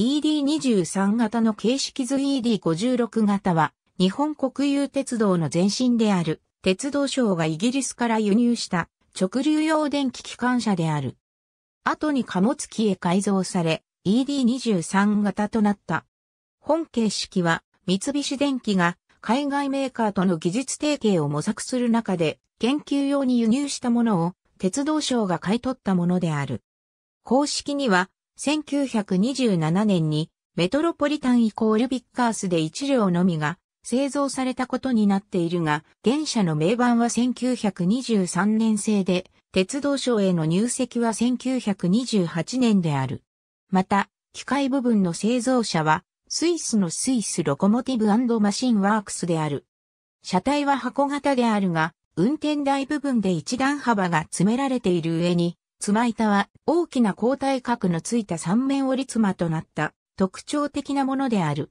ED23 型の形式図 ED56 型は、日本国有鉄道の前身である、鉄道省がイギリスから輸入した直流用電気機関車である。後に貨物機へ改造され、ED23 型となった。本形式は、三菱電機が海外メーカーとの技術提携を模索する中で、研究用に輸入したものを鉄道省が買い取ったものである。公式には1927年にメトロポリタンイコールビッカースで1両のみが製造されたことになっているが、現社の名板は1923年製で、鉄道省への入籍は1928年である。また、機械部分の製造者は、スイスのスイスロコモティブマシンワークスである。車体は箱型であるが、運転台部分で一段幅が詰められている上に、妻板は大きな交代角のついた三面折り妻となった特徴的なものである。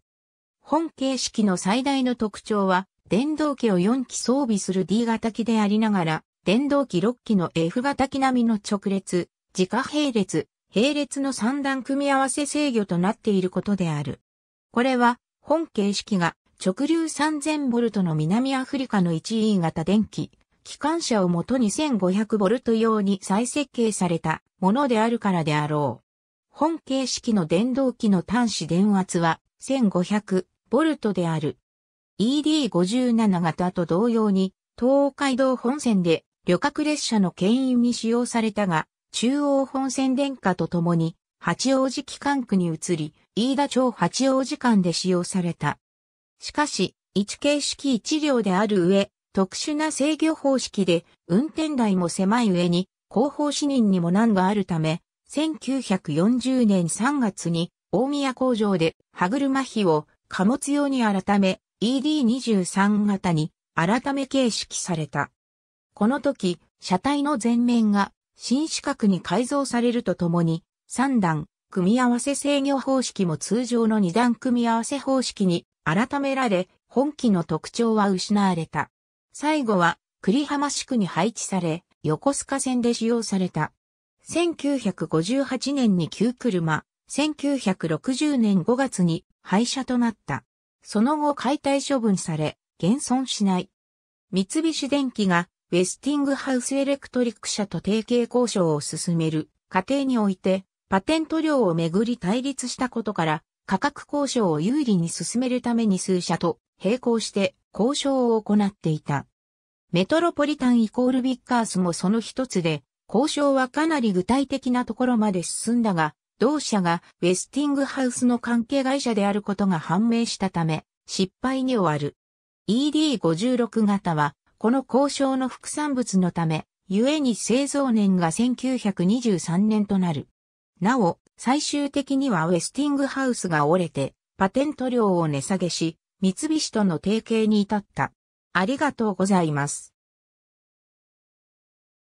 本形式の最大の特徴は、電動機を4機装備する D 型機でありながら、電動機6機の F 型機並みの直列、自家並列、並列の三段組み合わせ制御となっていることである。これは、本形式が直流3 0 0 0トの南アフリカの 1E 型電気、機関車をもとに1 5 0 0ト用に再設計されたものであるからであろう。本形式の電動機の端子電圧は1 5 0 0トである。ED57 型と同様に東海道本線で旅客列車の牽引に使用されたが、中央本線電化とともに八王子機関区に移り、飯田町八王子間で使用された。しかし、一形式一両である上、特殊な制御方式で、運転台も狭い上に、後方視認にも難があるため、1940年3月に、大宮工場で歯車比を貨物用に改め ED23 型に改め形式された。この時、車体の前面が新四角に改造されるとともに3段組み合わせ制御方式も通常の2段組み合わせ方式に改められ本機の特徴は失われた。最後は栗浜市区に配置され、横須賀線で使用された。1958年に旧車、1960年5月に廃車となった。その後解体処分され、現存しない。三菱電機がウェスティングハウスエレクトリック社と提携交渉を進める過程において、パテント料をめぐり対立したことから、価格交渉を有利に進めるために数社と並行して交渉を行っていた。メトロポリタンイコールビッカースもその一つで、交渉はかなり具体的なところまで進んだが、同社がウェスティングハウスの関係会社であることが判明したため、失敗に終わる。ED56 型は、この交渉の副産物のため、故に製造年が1923年となる。なお、最終的にはウェスティングハウスが折れて、パテント料を値下げし、三菱との提携に至った。ありがとうございます。